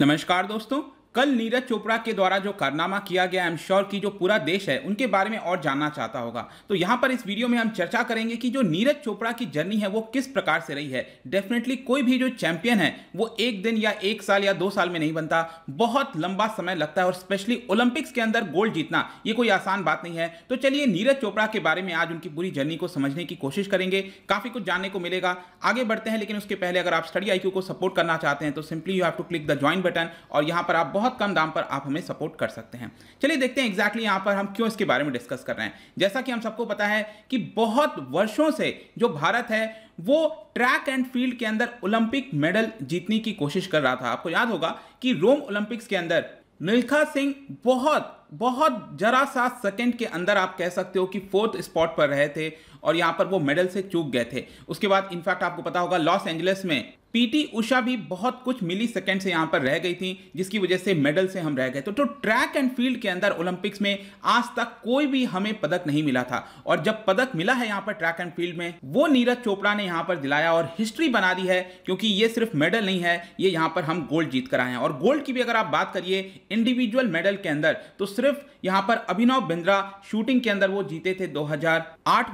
नमस्कार दोस्तों कल नीरज चोपड़ा के द्वारा जो कारनामा किया गया एम श्योर की जो पूरा देश है उनके बारे में और जानना चाहता होगा तो यहाँ पर इस वीडियो में हम चर्चा करेंगे कि जो नीरज चोपड़ा की जर्नी है वो किस प्रकार से रही है डेफिनेटली कोई भी जो चैंपियन है वो एक दिन या एक साल या दो साल में नहीं बनता बहुत लंबा समय लगता है और स्पेशली ओलंपिक्स के अंदर गोल्ड जीतना ये कोई आसान बात नहीं है तो चलिए नीरज चोपड़ा के बारे में आज उनकी पूरी जर्नी को समझने की कोशिश करेंगे काफ़ी कुछ जानने को मिलेगा आगे बढ़ते हैं लेकिन उसके पहले अगर आप स्टडी आई को सपोर्ट करना चाहते हैं तो simply you have to click the join button और यहाँ पर आप बहुत बहुत कम दाम पर आप हमें सपोर्ट कर सकते हैं चलिए देखते हैं एग्जैक्टली यहाँ पर हम क्यों इसके बारे में डिस्कस कर रहे हैं जैसा कि हम सबको पता है कि बहुत वर्षों से जो भारत है वो ट्रैक एंड फील्ड के अंदर ओलंपिक मेडल जीतने की कोशिश कर रहा था आपको याद होगा कि रोम ओलंपिक्स के अंदर मिल्खा सिंह बहुत बहुत जरा सा सेकंड के अंदर आप कह सकते हो कि फोर्थ स्पॉट पर रहे थे और यहाँ पर वो मेडल से चूक गए थे उसके बाद इनफैक्ट आपको पता होगा लॉस एंजलिस में पीटी उषा भी बहुत कुछ मिली सेकेंड से यहां पर रह गई थी जिसकी वजह से मेडल से हम रह गए तो, तो ट्रैक एंड फील्ड के अंदर ओलंपिक्स में आज तक कोई भी हमें पदक नहीं मिला था और जब पदक मिला है यहां पर ट्रैक एंड फील्ड में वो नीरज चोपड़ा ने यहां पर दिलाया और हिस्ट्री बना दी है क्योंकि ये सिर्फ मेडल नहीं है ये यहां पर हम गोल्ड जीत कर आए हैं और गोल्ड की भी अगर आप बात करिए इंडिविजुअल मेडल के अंदर तो सिर्फ यहाँ पर अभिनव बिंद्रा शूटिंग के अंदर वो जीते थे दो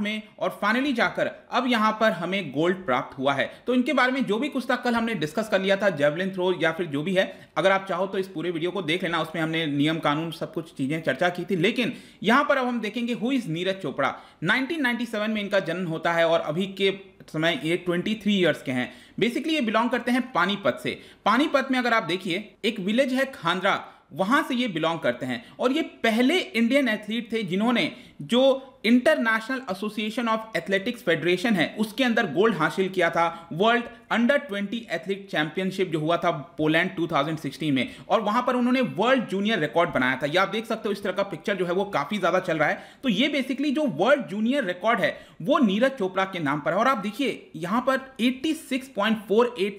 में और फाइनली जाकर अब यहां पर हमें गोल्ड प्राप्त हुआ है तो इनके बारे में जो भी कुछ तक कल हमने डिस्कस कर लिया था जेवलिन थ्रो या फिर जो भी है अगर आप चाहो तो इस पूरे वीडियो को देख लेना उसमें हमने नियम कानून सब कुछ चीज़ें चर्चा की थी लेकिन यहां पर अब हम देखेंगे हु इज़ नीरज चोपड़ा 1997 में इनका जन्म होता है और अभी के समय ये 23 इयर्स के हैं बेसिकली ये बिलोंग करते हैं पानीपत से पानीपत में अगर आप देखिए एक विलेज है खांद्रा वहां से ये बिलोंग करते हैं और ये पहले इंडियन एथलीट थे जिन्होंने जो international association of athletics federation है उसके अंदर गोल्ड हासिल किया था वर्ल्ड अंडर 20 एथलीट चैंपियनशिप जो हुआ था पोलैंड 2016 में और वहां पर उन्होंने वर्ल्ड जूनियर रिकॉर्ड बनाया था या आप देख सकते हो इस तरह का पिक्चर जो है वो काफी ज्यादा चल रहा है तो ये बेसिकली जो वर्ल्ड जूनियर रिकॉर्ड है वो नीरज चोपड़ा के नाम पर है और आप देखिए यहां पर एट्टी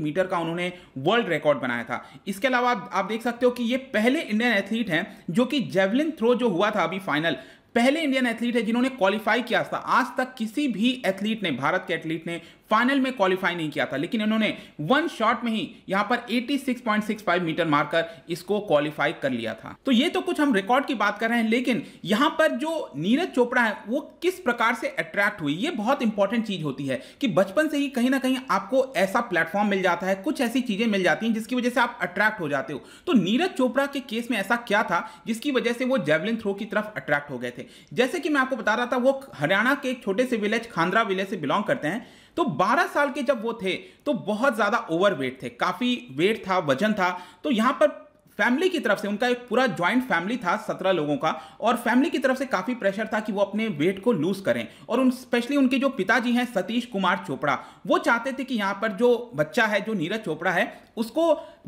मीटर का उन्होंने वर्ल्ड रिकॉर्ड बनाया था इसके अलावा आप देख सकते हो कि ये पहले इंडियन एथलीट हैं जो कि जेवलिन थ्रो जो हुआ था अभी फाइनल पहले इंडियन एथलीट है जिन्होंने क्वालिफाई किया था आज तक किसी भी एथलीट ने भारत के एथलीट ने फाइनल में क्वालिफाई नहीं किया था लेकिन इन्होंने वन शॉट में ही यहां पर 86.65 मीटर मारकर इसको क्वालिफाई कर लिया था तो ये तो कुछ हम रिकॉर्ड की बात कर रहे हैं लेकिन यहां पर जो नीरज चोपड़ा है वो किस प्रकार से अट्रैक्ट हुई ये बहुत इंपॉर्टेंट चीज होती है कि बचपन से ही कहीं ना कहीं आपको ऐसा प्लेटफॉर्म मिल जाता है कुछ ऐसी चीजें मिल जाती हैं जिसकी वजह से आप अट्रैक्ट हो जाते हो तो नीरज चोपड़ा के केस में ऐसा क्या था जिसकी वजह से वो जेवलिन थ्रो की तरफ अट्रैक्ट हो गए थे जैसे कि मैं आपको बता रहा था वो हरियाणा के एक छोटे से विलेज खांद्रा विलेज से बिलोंग करते हैं तो 12 साल के जब वो थे तो बहुत ज़्यादा ओवर वेट थे काफ़ी वेट था वजन था तो यहां पर फैमिली की तरफ से उनका एक पूरा ज्वाइंट फैमिली था सत्रह लोगों का और फैमिली की तरफ से काफ़ी प्रेशर था कि वो अपने वेट को लूज करें और उन स्पेशली उनके जो पिताजी हैं सतीश कुमार चोपड़ा वो चाहते थे कि यहाँ पर जो बच्चा है जो नीरज चोपड़ा है उसको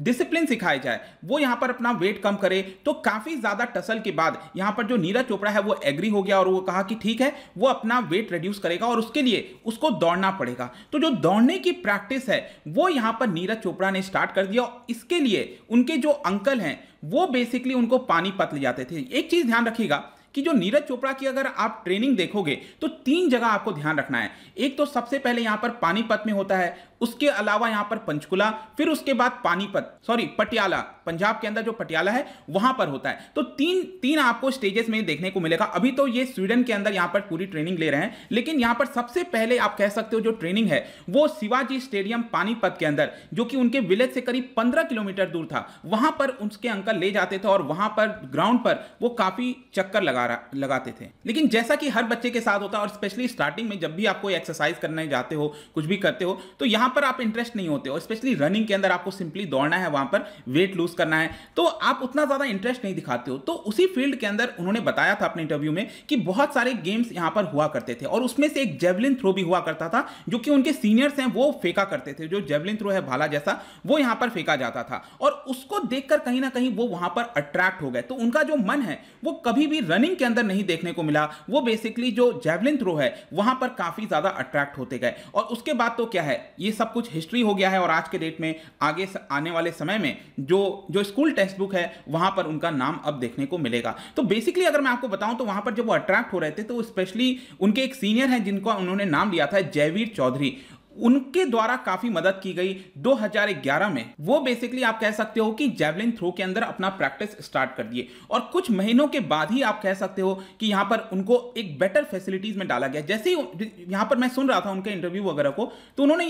डिसिप्लिन सिखाया जाए वो यहाँ पर अपना वेट कम करे तो काफ़ी ज़्यादा टसल के बाद यहाँ पर जो नीरज चोपड़ा है वो एग्री हो गया और वो कहा कि ठीक है वो अपना वेट रिड्यूस करेगा और उसके लिए उसको दौड़ना पड़ेगा तो जो दौड़ने की प्रैक्टिस है वो यहाँ पर नीरज चोपड़ा ने स्टार्ट कर दिया और इसके लिए उनके जो अंकल अफसल हैं वो बेसिकली उनको पानीपत ले जाते थे एक चीज़ ध्यान रखिएगा कि जो नीरज चोपड़ा की अगर आप ट्रेनिंग देखोगे तो तीन जगह आपको ध्यान रखना है एक तो सबसे पहले यहाँ पर पानीपत में होता है उसके अलावा यहां पर पंचकुला फिर उसके बाद पानीपत सॉरी पटियाला पंजाब के अंदर जो पटियाला है वहां पर होता है तो तीन तीन आपको स्टेजेस में देखने को मिलेगा अभी तो ये स्वीडन के अंदर यहां पर पूरी ट्रेनिंग ले रहे हैं लेकिन यहां पर सबसे पहले आप कह सकते हो जो ट्रेनिंग है वो शिवाजी स्टेडियम पानीपत के अंदर जो कि उनके विलेज से करीब पंद्रह किलोमीटर दूर था वहां पर उसके अंकल ले जाते थे और वहां पर ग्राउंड पर वो काफी चक्कर लगा लगाते थे लेकिन जैसा कि हर बच्चे के साथ होता है और स्पेशली स्टार्टिंग में जब भी आपको एक्सरसाइज करने जाते हो कुछ भी करते हो तो यहां पर आप इंटरेस्ट नहीं होते हो स्पेशली रनिंग के अंदर आपको सिंपली दौड़ना है वहां पर वेट लूज करना है तो आप उतना ज़्यादा इंटरेस्ट नहीं दिखाते हो तो उसी फील्ड के अंदर उन्होंने बताया था अपने इंटरव्यू में कि बहुत सारे गेम्स यहां पर हुआ करते थे और उसमें से एक जेवलिन थ्रो भी हुआ करता था जो कि उनके सीनियर्स हैं वो फेंका करते थे जो जेवलिन थ्रो है भाला जैसा वो यहां पर फेंका जाता था और उसको देखकर कहीं ना कहीं वो वहां पर अट्रैक्ट हो गए तो उनका जो मन है वो कभी भी रनिंग के अंदर नहीं देखने को मिला वो बेसिकली जो जेवलिन थ्रो है वहां पर काफ़ी ज़्यादा अट्रैक्ट होते गए और उसके बाद तो क्या है ये सब कुछ हिस्ट्री हो गया है और आज के डेट में आगे आने वाले समय में जो जो स्कूल टेक्स्ट बुक है वहां पर उनका नाम अब देखने को मिलेगा तो बेसिकली अगर मैं आपको बताऊं तो वहां पर जब वो अट्रैक्ट हो रहे थे तो स्पेशली उनके एक सीनियर हैं जिनका उन्होंने नाम लिया था जयवीर चौधरी उनके द्वारा काफी मदद की गई 2011 में वो बेसिकली आप कह सकते हो कि जेवलिन थ्रो के अंदर अपना प्रैक्टिस स्टार्ट कर दिए और कुछ महीनों के बाद ही आप कह सकते हो कि यहां पर उनको एक बेटर फैसिलिटीज में डाला गया जैसे ही यहां पर मैं सुन रहा था उनके इंटरव्यू वगैरह को तो उन्होंने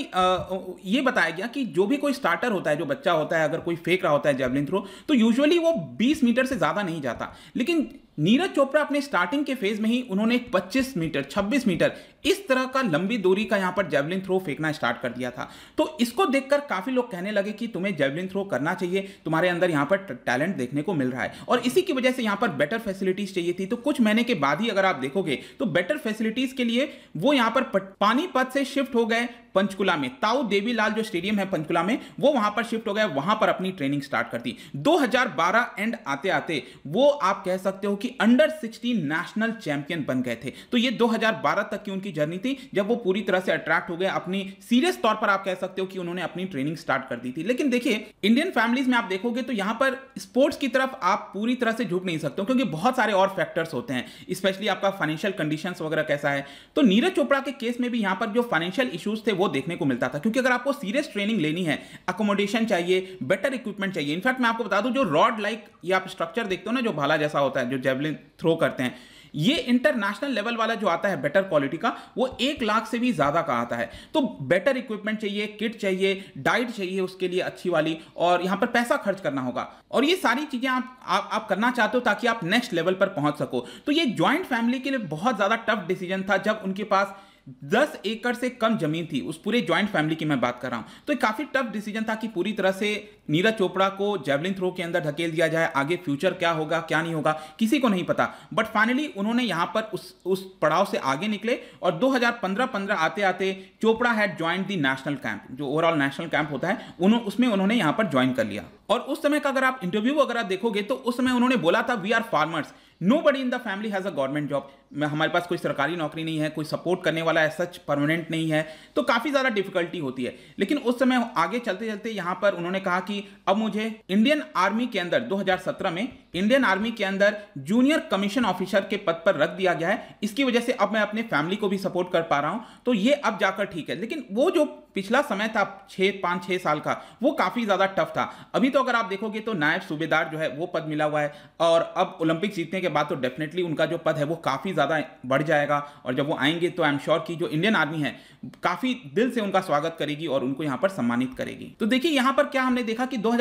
ये बताया गया कि जो भी कोई स्टार्टर होता है जो बच्चा होता है अगर कोई फेंक रहा होता है जेवलिन थ्रो तो यूजअली वो बीस मीटर से ज़्यादा नहीं जाता लेकिन नीरज चोपड़ा अपने स्टार्टिंग के फेज में ही उन्होंने 25 मीटर 26 मीटर इस तरह का लंबी दूरी का यहां पर जेवलिन थ्रो फेंकना स्टार्ट कर दिया था तो इसको देखकर काफ़ी लोग कहने लगे कि तुम्हें जेवलिन थ्रो करना चाहिए तुम्हारे अंदर यहां पर टैलेंट देखने को मिल रहा है और इसी की वजह से यहां पर बेटर फैसिलिटीज़ चाहिए थी तो कुछ महीने के बाद ही अगर आप देखोगे तो बेटर फैसिलिटीज़ के लिए वो यहां पर पानीपत से शिफ्ट हो गए पंचकुला में ताऊ देवीलाल जो स्टेडियम है पंचकुला में वो वहां पर शिफ्ट हो गया वहां पर अपनी ट्रेनिंग स्टार्ट कर दी दो एंड आते आते वो आप कह सकते हो कि अंडर 16 नेशनल चैंपियन बन गए थे तो ये 2012 तक की उनकी जर्नी थी जब वो पूरी तरह से अट्रैक्ट हो गए अपनी सीरियस तौर पर आप कह सकते हो कि उन्होंने अपनी ट्रेनिंग स्टार्ट कर दी थी लेकिन देखिए इंडियन फैमिलीज में आप देखोगे तो यहां पर स्पोर्ट्स की तरफ आप पूरी तरह से झुक नहीं सकते हो क्योंकि बहुत सारे और फैक्टर्स होते हैं स्पेशली आपका फाइनेंशियल कंडीशन वगैरह कैसा है तो नीरज चोपड़ा के केस में भी यहां पर जो फाइनेंशियल इश्यूज थे वो वो देखने को मिलता था क्योंकि अगर आपको सीरियस ट्रेनिंग लेनी है अकोमोडेशन चाहिए बेटर इक्विपमेंट चाहिए इनफैक्ट मैं आपको बता दूं जो रॉड लाइक ये आप स्ट्रक्चर देखते हो ना जो भाला जैसा होता है जो जेवलिन थ्रो करते हैं ये इंटरनेशनल लेवल वाला जो आता है बेटर क्वालिटी का वो एक लाख से भी ज़्यादा का आता है तो बेटर इक्विपमेंट चाहिए किट चाहिए डाइट चाहिए उसके लिए अच्छी वाली और यहाँ पर पैसा खर्च करना होगा और ये सारी चीज़ें आप, आप आप करना चाहते हो ताकि आप नेक्स्ट लेवल पर पहुँच सको तो ये ज्वाइंट फैमिली के लिए बहुत ज़्यादा टफ डिसीजन था जब उनके पास दस एकड़ से कम जमीन थी उस पूरे ज्वाइंट फैमिली की मैं बात कर रहा हूं तो काफ़ी टफ डिसीजन था कि पूरी तरह से नीरज चोपड़ा को जेवलिन थ्रो के अंदर धकेल दिया जाए आगे फ्यूचर क्या होगा क्या नहीं होगा किसी को नहीं पता बट फाइनली उन्होंने यहां पर उस उस पड़ाव से आगे निकले और 2015-15 आते आते Chopra had joined the national camp जो ओवरऑल नेशनल कैंप होता है उन, उसमें उन्होंने यहां पर ज्वाइन कर लिया और उस समय का अगर आप इंटरव्यू वगैरह देखोगे तो उस समय उन्होंने बोला था we are farmers nobody in the family has a government job हमारे पास कोई सरकारी नौकरी नहीं है कोई सपोर्ट करने वाला है सच परमानेंट नहीं है तो काफ़ी ज़्यादा डिफिकल्टी होती है लेकिन उस समय आगे चलते चलते यहाँ पर उन्होंने कहा कि अब मुझे इंडियन आर्मी के अंदर 2017 में इंडियन आर्मी के अंदर जूनियर कमीशन ऑफिसर के पद पर रख दिया गया है इसकी वजह से अब मैं अपने फैमिली को भी सपोर्ट कर पा रहा हूँ तो ये अब जाकर ठीक है लेकिन वो जो पिछला समय था छः पाँच छः साल का वो काफ़ी ज़्यादा टफ था अभी तो अगर आप देखोगे तो नायब सूबेदार जो है वो पद मिला हुआ है और अब ओलंपिक जीतने के बाद तो डेफिनेटली उनका जो पद है वो काफ़ी ज़्यादा बढ़ जाएगा और जब वो आएंगे तो आई एम श्योर कि जो इंडियन आर्मी है काफ़ी दिल से उनका स्वागत करेगी और उनको यहाँ पर सम्मानित करेगी तो देखिए यहाँ पर क्या हमने देखा कि दो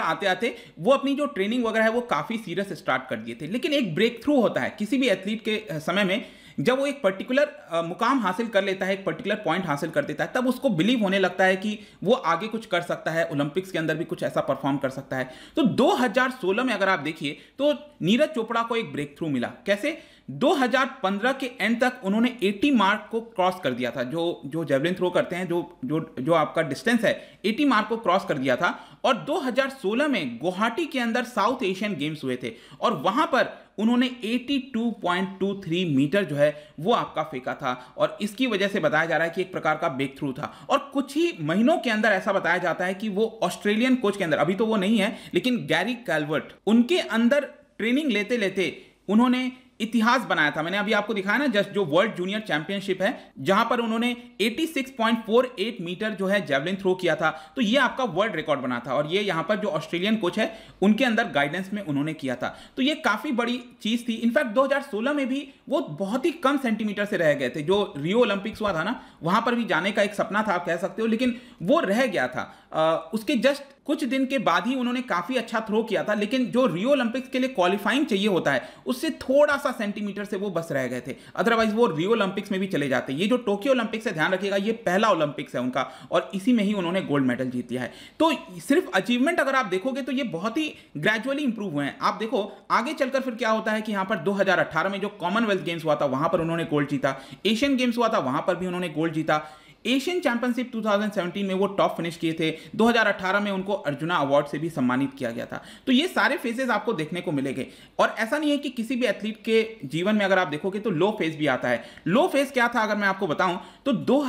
आते आते वो अपनी जो ट्रेनिंग वगैरह है वो काफ़ी सीरियस स्टार्ट कर दिए थे लेकिन एक ब्रेक थ्रू होता है किसी भी एथलीट के समय में जब वो एक पर्टिकुलर मुकाम हासिल कर लेता है एक पर्टिकुलर पॉइंट हासिल कर देता है तब उसको बिलीव होने लगता है कि वो आगे कुछ कर सकता है ओलंपिक्स के अंदर भी कुछ ऐसा परफॉर्म कर सकता है तो 2016 में अगर आप देखिए तो नीरज चोपड़ा को एक ब्रेक थ्रू मिला कैसे 2015 के एंड तक उन्होंने 80 मार्क को क्रॉस कर दिया था जो जो जेवलिन थ्रो करते हैं जो जो जो आपका डिस्टेंस है 80 मार्क को क्रॉस कर दिया था और 2016 में गुवाहाटी के अंदर साउथ एशियन गेम्स हुए थे और वहां पर उन्होंने 82.23 मीटर जो है वो आपका फेंका था और इसकी वजह से बताया जा रहा है कि एक प्रकार का ब्रेक थ्रू था और कुछ ही महीनों के अंदर ऐसा बताया जाता है कि वो ऑस्ट्रेलियन कोच के अंदर अभी तो वो नहीं है लेकिन गैरी कैलवर्ट उनके अंदर ट्रेनिंग लेते लेते उन्होंने इतिहास बनाया था मैंने अभी आपको दिखाया ना जस्ट जो वर्ल्ड जूनियर चैंपियनशिप है जहां पर उन्होंने 86.48 मीटर जो है जेवलिन थ्रो किया था तो ये आपका वर्ल्ड रिकॉर्ड बना था और ये यहां पर जो ऑस्ट्रेलियन कोच है उनके अंदर गाइडेंस में उन्होंने किया था तो ये काफी बड़ी चीज थी इनफैक्ट दो में भी वो बहुत ही कम सेंटीमीटर से रह गए थे जो रियो ओलंपिक्स हुआ था ना वहां पर भी जाने का एक सपना था आप कह सकते हो लेकिन वो रह गया था आ, उसके जस्ट कुछ दिन के बाद ही उन्होंने काफी अच्छा थ्रो किया था लेकिन जो रियो ओलंपिक्स के लिए क्वालिफाइंग चाहिए होता है उससे थोड़ा सा सेंटीमीटर से वो बस रह गए थे अदरवाइज वो रियो ओलंपिक्स में भी चले जाते ये जो टोक्यो ओलंपिक्स है ध्यान रखिएगा ये पहला ओलंपिक्स है उनका और इसी में ही उन्होंने गोल्ड मेडल जीत लिया है तो सिर्फ अचीवमेंट अगर आप देखोगे तो ये बहुत ही ग्रेजुअली इंप्रूव हुए हैं आप देखो आगे चलकर फिर क्या होता है कि यहां पर दो में जो कॉमनवेल्थ गेम्स हुआ था वहां पर उन्होंने गोल्ड जीता एशियन गेम्स हुआ था वहां पर भी उन्होंने गोल्ड जीता एशियन चैंपियनशिप 2017 में वो टॉप फिनिश किए थे 2018 में उनको अर्जुना अवार्ड से भी सम्मानित किया गया था तो ये सारे फेजेस आपको देखने को मिलेंगे और ऐसा नहीं है कि किसी भी एथलीट के जीवन में अगर आप देखोगे तो लो फेज भी आता है लो फेज क्या था अगर मैं आपको बताऊं तो दो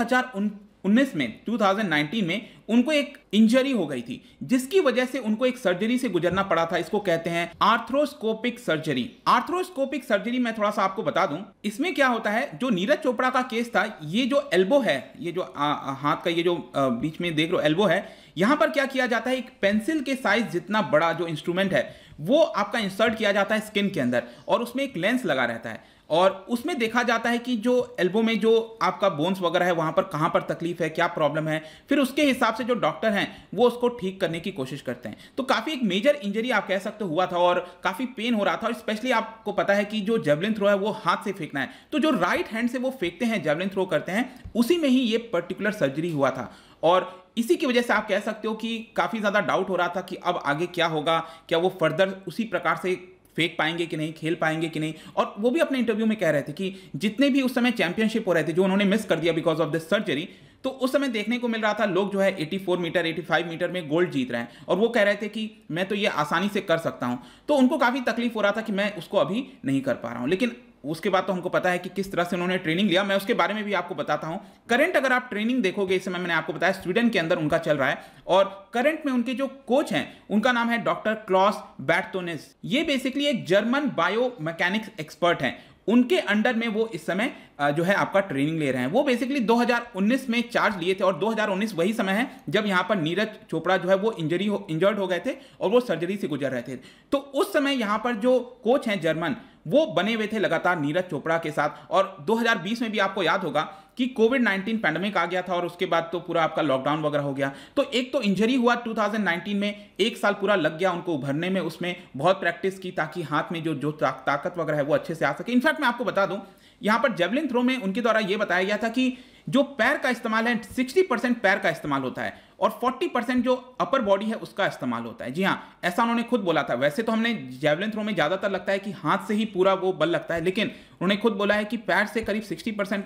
2019 में 2019 में उनको एक इंजरी हो गई थी जिसकी वजह से उनको एक सर्जरी से गुजरना पड़ा था इसको कहते हैं आर्थ्रोस्कोपिक सर्जरी आर्थ्रोस्कोपिक सर्जरी मैं थोड़ा सा आपको बता दूं इसमें क्या होता है जो नीरज चोपड़ा का केस था ये जो एल्बो है ये जो आ, आ, हाथ का ये जो आ, बीच में देख लो एल्बो है यहां पर क्या किया जाता है एक पेंसिल के साइज जितना बड़ा जो इंस्ट्रूमेंट है वो आपका इंसर्ट किया जाता है स्किन के अंदर और उसमें एक लेंस लगा रहता है और उसमें देखा जाता है कि जो एल्बो में जो आपका बोन्स वगैरह है वहाँ पर कहाँ पर तकलीफ है क्या प्रॉब्लम है फिर उसके हिसाब से जो डॉक्टर हैं वो उसको ठीक करने की कोशिश करते हैं तो काफ़ी एक मेजर इंजरी आप कह सकते हुआ था और काफ़ी पेन हो रहा था और स्पेशली आपको पता है कि जो जेवलिन थ्रो है वो हाथ से फेंकना है तो जो राइट हैंड से वो फेंकते हैं जेवलिन थ्रो करते हैं उसी में ही ये पर्टिकुलर सर्जरी हुआ था और इसी की वजह से आप कह सकते हो कि काफ़ी ज़्यादा डाउट हो रहा था कि अब आगे क्या होगा क्या वो फर्दर उसी प्रकार से फेंक पाएंगे कि नहीं खेल पाएंगे कि नहीं और वो भी अपने इंटरव्यू में कह रहे थे कि जितने भी उस समय चैंपियनशिप हो रहे थे जो उन्होंने मिस कर दिया बिकॉज ऑफ दिस सर्जरी तो उस समय देखने को मिल रहा था लोग जो है 84 मीटर 85 मीटर में गोल्ड जीत रहे हैं और वो कह रहे थे कि मैं तो ये आसानी से कर सकता हूं तो उनको काफ़ी तकलीफ हो रहा था कि मैं उसको अभी नहीं कर पा रहा हूँ लेकिन उसके बाद तो हमको पता है कि किस तरह से उन्होंने ट्रेनिंग लिया मैं उसके बारे में भी आपको बताता हूं करंट अगर आप ट्रेनिंग देखोगे इस समय मैंने आपको बताया स्वीडन के अंदर उनका चल रहा है और करंट में उनके जो कोच हैं उनका नाम है डॉक्टर क्लॉस बैटोनिस ये बेसिकली एक जर्मन बायो मैकेनिक्स एक्सपर्ट हैं उनके अंडर में वो इस समय जो है आपका ट्रेनिंग ले रहे हैं वो बेसिकली 2019 में चार्ज लिए थे और 2019 वही समय है जब यहाँ पर नीरज चोपड़ा जो है वो इंजरी हो इंजर्ड हो गए थे और वो सर्जरी से गुजर रहे थे तो उस समय यहाँ पर जो कोच हैं जर्मन वो बने हुए थे लगातार नीरज चोपड़ा के साथ और 2020 में भी आपको याद होगा कि कोविड 19 पैंडमिक आ गया था और उसके बाद तो पूरा आपका लॉकडाउन वगैरह हो गया तो एक तो इंजरी हुआ 2019 में एक साल पूरा लग गया उनको उभरने में उसमें बहुत प्रैक्टिस की ताकि हाथ में जो जो ताकत वगैरह है वो अच्छे से आ सके इनफैक्ट मैं आपको बता दूं यहां पर जेवलिन थ्रो में उनके द्वारा यह बताया गया था कि जो पैर का इस्तेमाल है 60 परसेंट पैर का इस्तेमाल होता है और 40 परसेंट जो अपर बॉडी है उसका इस्तेमाल होता है जी हाँ ऐसा उन्होंने खुद बोला था वैसे तो हमने जेवलिन थ्रो में ज़्यादातर लगता है कि हाथ से ही पूरा वो बल लगता है लेकिन उन्होंने खुद बोला है कि पैर से करीब 60 परसेंट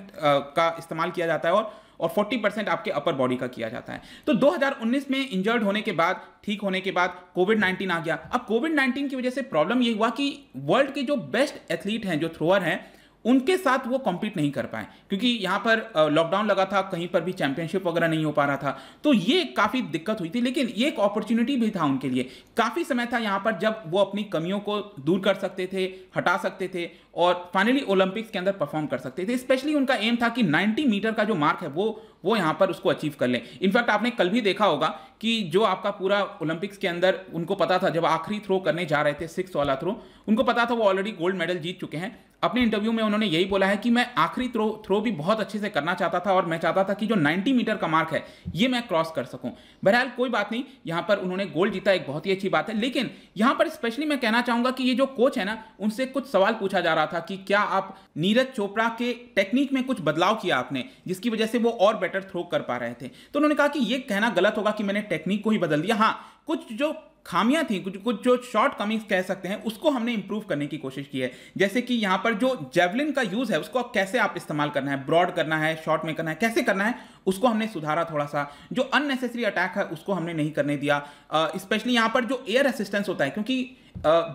का इस्तेमाल किया जाता है और और 40 परसेंट आपके अपर बॉडी का किया जाता है तो 2019 में इंजर्ड होने के बाद ठीक होने के बाद कोविड 19 आ गया अब कोविड 19 की वजह से प्रॉब्लम ये हुआ कि वर्ल्ड के जो बेस्ट एथलीट हैं जो थ्रोअर हैं उनके साथ वो कॉम्पीट नहीं कर पाए क्योंकि यहाँ पर लॉकडाउन लगा था कहीं पर भी चैंपियनशिप वगैरह नहीं हो पा रहा था तो ये काफ़ी दिक्कत हुई थी लेकिन ये एक अपॉर्चुनिटी भी था उनके लिए काफ़ी समय था यहाँ पर जब वो अपनी कमियों को दूर कर सकते थे हटा सकते थे और फाइनली ओलंपिक्स के अंदर परफॉर्म कर सकते थे स्पेशली उनका एम था कि 90 मीटर का जो मार्क है वो वो यहाँ पर उसको अचीव कर लें इनफैक्ट आपने कल भी देखा होगा कि जो आपका पूरा ओलंपिक्स के अंदर उनको पता था जब आखिरी थ्रो करने जा रहे थे सिक्स वाला थ्रो उनको पता था वो ऑलरेडी गोल्ड मेडल जीत चुके हैं अपने इंटरव्यू में उन्होंने यही बोला है कि मैं आखिरी थ्रो थ्रो भी बहुत अच्छे से करना चाहता था और मैं चाहता था कि जो 90 मीटर का मार्क है ये मैं क्रॉस कर सकूं बहरहाल कोई बात नहीं यहां पर उन्होंने गोल्ड जीता एक बहुत ही अच्छी बात है लेकिन यहां पर स्पेशली मैं कहना चाहूंगा कि ये जो कोच है ना उनसे कुछ सवाल पूछा जा रहा था कि क्या आप नीरज चोपड़ा के टेक्निक में कुछ बदलाव किया आपने जिसकी वजह से वो और बेटर थ्रो कर पा रहे थे तो उन्होंने कहा कि ये कहना गलत होगा कि मैंने टेक्निक को ही बदल दिया हाँ कुछ जो खामियां थी कुछ कुछ जो शॉर्ट कमिंग्स कह सकते हैं उसको हमने इंप्रूव करने की कोशिश की है जैसे कि यहां पर जो जेवलिन का यूज़ है उसको कैसे आप इस्तेमाल करना है ब्रॉड करना है शॉर्ट में करना है कैसे करना है उसको हमने सुधारा थोड़ा सा जो अननेसेसरी अटैक है उसको हमने नहीं करने दिया स्पेशली यहां पर जो एयर असिस्टेंस होता है क्योंकि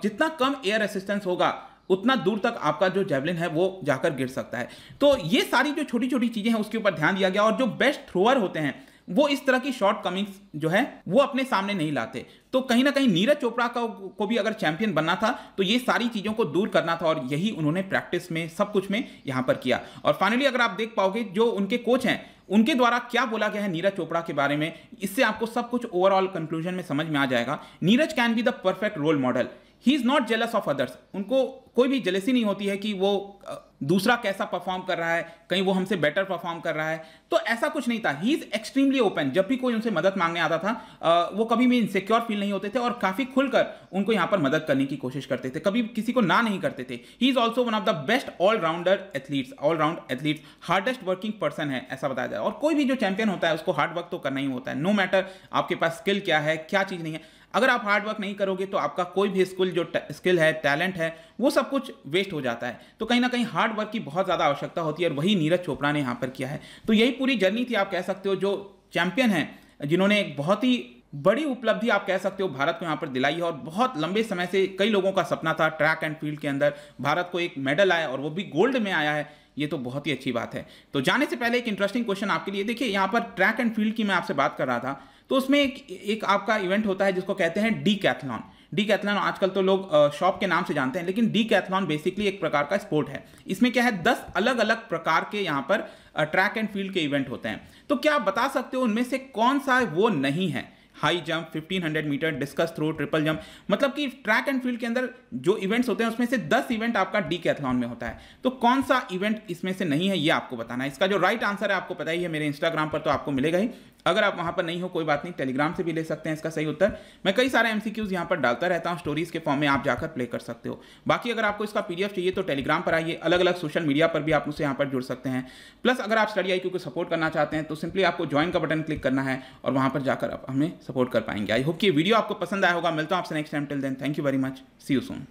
जितना कम एयर असिस्टेंस होगा उतना दूर तक आपका जो जेवलिन है वो जाकर गिर सकता है तो ये सारी जो छोटी छोटी चीज़ें हैं उसके ऊपर ध्यान दिया गया और जो बेस्ट थ्रोअर होते हैं वो इस तरह की शॉर्ट कमिंग्स जो है वो अपने सामने नहीं लाते तो कहीं ना कहीं नीरज चोपड़ा का को भी अगर चैंपियन बनना था तो ये सारी चीज़ों को दूर करना था और यही उन्होंने प्रैक्टिस में सब कुछ में यहाँ पर किया और फाइनली अगर आप देख पाओगे जो उनके कोच हैं उनके द्वारा क्या बोला गया है नीरज चोपड़ा के बारे में इससे आपको सब कुछ ओवरऑल कंक्लूजन में समझ में आ जाएगा Neeraj can be the perfect role model he is not jealous of others उनको कोई भी जेलसी नहीं होती है कि वो दूसरा कैसा परफॉर्म कर रहा है कहीं वो हमसे बेटर परफॉर्म कर रहा है तो ऐसा कुछ नहीं था ही इज़ एक्सट्रीमली ओपन जब भी कोई उनसे मदद मांगने आता था वो कभी भी इनसिक्योर फील नहीं होते थे और काफ़ी खुलकर उनको यहां पर मदद करने की कोशिश करते थे कभी किसी को ना नहीं करते थे he is also one of the best allrounder athletes allround athletes hardest working person है ऐसा बताया जाए और कोई भी जो चैंपियन होता है उसको हार्ड वर्क तो करना ही होता है नो no मैटर आपके पास स्किल क्या है क्या चीज़ नहीं है अगर आप हार्डवर्क नहीं करोगे तो आपका कोई भी स्किल जो स्किल है टैलेंट है वो सब कुछ वेस्ट हो जाता है तो कहीं ना कहीं हार्डवर्क की बहुत ज़्यादा आवश्यकता होती है और वही नीरज चोपड़ा ने यहाँ पर किया है तो यही पूरी जर्नी थी आप कह सकते हो जो चैंपियन है जिन्होंने एक बहुत ही बड़ी उपलब्धि आप कह सकते हो भारत को यहाँ पर दिलाई है और बहुत लंबे समय से कई लोगों का सपना था ट्रैक एंड फील्ड के अंदर भारत को एक मेडल आया और वो भी गोल्ड में आया है ये तो बहुत ही अच्छी बात है तो जाने से पहले एक इंटरेस्टिंग क्वेश्चन आपके लिए देखिए यहाँ पर ट्रैक एंड फील्ड की मैं आपसे बात कर रहा था तो उसमें एक एक आपका इवेंट होता है जिसको कहते हैं डी कैथलॉन डी कैथलॉन आजकल तो लोग शॉप के नाम से जानते हैं लेकिन डी कैथलॉन बेसिकली एक प्रकार का स्पोर्ट है इसमें क्या है दस अलग अलग प्रकार के यहाँ पर ट्रैक एंड फील्ड के इवेंट होते हैं तो क्या आप बता सकते हो उनमें से कौन सा वो नहीं है high jump 1500 metre discus throw triple jump मतलब कि ट्रैक एंड फील्ड के अंदर जो इवेंट्स होते हैं उसमें से 10 इवेंट आपका डी कैथलॉन में होता है तो कौन सा इवेंट इसमें से नहीं है ये आपको बताना है इसका जो राइट right आंसर है आपको पता ही है मेरे इंस्टाग्राम पर तो आपको मिलेगा ही अगर आप वहां पर नहीं हो कोई बात नहीं टेलीग्राम से भी ले सकते हैं इसका सही उत्तर मैं कई सारे एमसीक्यूज यहां क्यूज़ पर डालता रहता हूं स्टोरीज़ के फॉर्म में आप जाकर प्ले कर सकते हो बाकी अगर आपको इसका पीडीएफ चाहिए तो टेलीग्राम पर आइए अलग अलग सोशल मीडिया पर भी आप उसे यहां पर जुड़ सकते हैं प्लस अगर आप स्टडी आई को सपोर्ट करना चाहते हैं तो सिंपली आपको ज्वाइन का बटन क्लिक करना है और वहां पर जाकर आप हमें सपोर्ट कर पाएंगे आई होप कि वीडियो आपको पसंद आया होगा मिलता हूँ आपसे next time till then thank you very much see you Son